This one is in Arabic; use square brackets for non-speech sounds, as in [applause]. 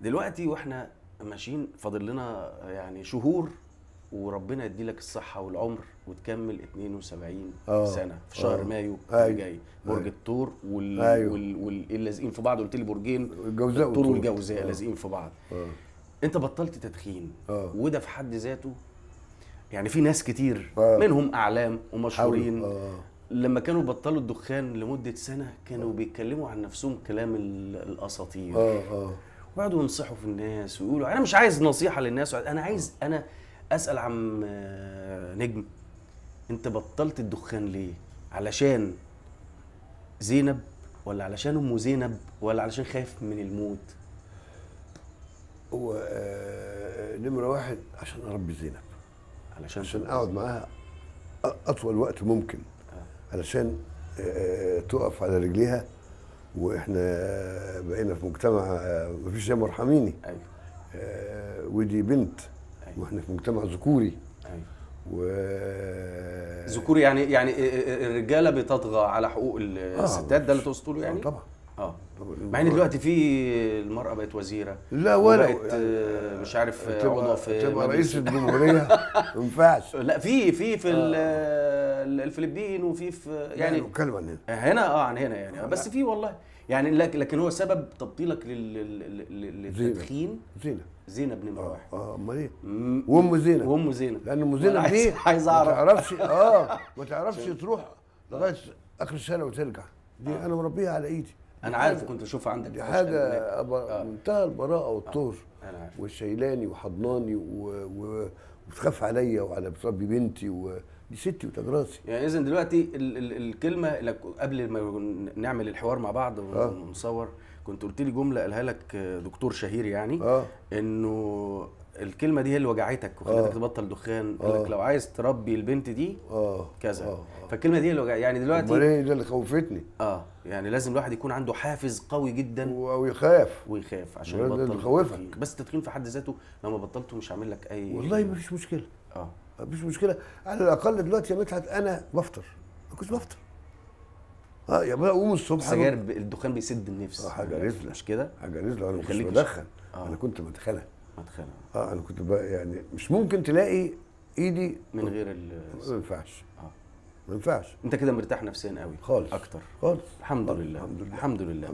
دلوقتي واحنا ماشيين فاضل لنا يعني شهور وربنا يدي لك الصحه والعمر وتكمل 72 أوه. سنه في شهر أوه. مايو أيوه. اللي جاي برج أيوه. الثور وال... أيوه. وال... وال... في بعض قلت لي برجين الجوزاء الثور والجوزاء آه. لازقين في بعض أوه. انت بطلت تدخين أوه. وده في حد ذاته يعني في ناس كتير أوه. منهم اعلام ومشهورين آه. لما كانوا بطلوا الدخان لمده سنه كانوا أوه. بيتكلموا عن نفسهم كلام الاساطير أوه. أوه. ويقعدوا ينصحوا في الناس ويقولوا انا مش عايز نصيحه للناس انا عايز انا اسال عم آه، نجم انت بطلت الدخان ليه علشان زينب ولا علشان ام زينب ولا علشان خايف من الموت هو آه، نمره واحد عشان اربي زينب علشان عشان اقعد معاها اطول وقت ممكن آه. علشان تقف على رجليها واحنا بقينا في مجتمع آه، مفيش زي مرحميني أيوة. آه، ودي بنت أيوة. واحنا في مجتمع ذكوري أيوة. و ذكوري يعني يعني آه، الرجاله بتطغى على حقوق الستات ده اللي تقصده يعني؟ طبعا اه مع ان دلوقتي في المراه بقت وزيره لا ولا بقت يعني آه، مش عارف عضو آه، في تبقى آه، رئيس الجمهوريه [laughs] ما ينفعش لا في في في آه. الفلبين وفي في يعني بتكلم عن هنا هنا اه عن هنا يعني بس في والله يعني لكن هو سبب تبطيلك للتدخين زينه زينه بن مروح اه امال ايه؟ وام زينه وام زينه لان ام زينه دي عايز اعرف ما تعرفش اه ما [laughs] تعرفش تروح لغايه اخر السنه وترجع دي انا مربيها على ايدي انا عارف كنت اشوفها عندك دي حاجه آه. منتهى آه. البراءه والطهر آه. والشيلاني وحضناني وتخاف و... عليا وعلى بتربي بنتي و... دي ستي وتاج راسي يعني اذا دلوقتي ال ال الكلمه قبل ما نعمل الحوار مع بعض آه. ونصور آه. كنت قلت لي جمله قالها لك دكتور شهير يعني آه. انه الكلمه دي هي اللي وجعتك وخلتك آه. تبطل دخان آه. قال لك لو عايز تربي البنت دي اه كذا آه. آه. فالكلمه دي اللي وجعتك يعني دلوقتي امال ايه ده اللي خوفتني اه يعني لازم الواحد يكون عنده حافز قوي جدا ويخاف ويخاف عشان يبطل يخوفك بس التدخين في حد ذاته لو ما بطلته مش عامل لك اي والله ما فيش مشكله اه ما فيش مشكله على الاقل دلوقتي يا مدحت انا بفطر ما كنتش بفطر اه يا بقى اقوم الصبح السجاير الدخان بيسد النفس اه حاجه نزله مش كده حاجه نزله انا ما بدخن آه. انا كنت بدخنها مدخنه اه انا كنت بقى يعني مش ممكن تلاقي ايدي من غير ال ما ينفعش اه ما ينفعش انت كده مرتاح نفسيا قوي خالص اكتر خالص الحمد لله الحمد لله الحمد لله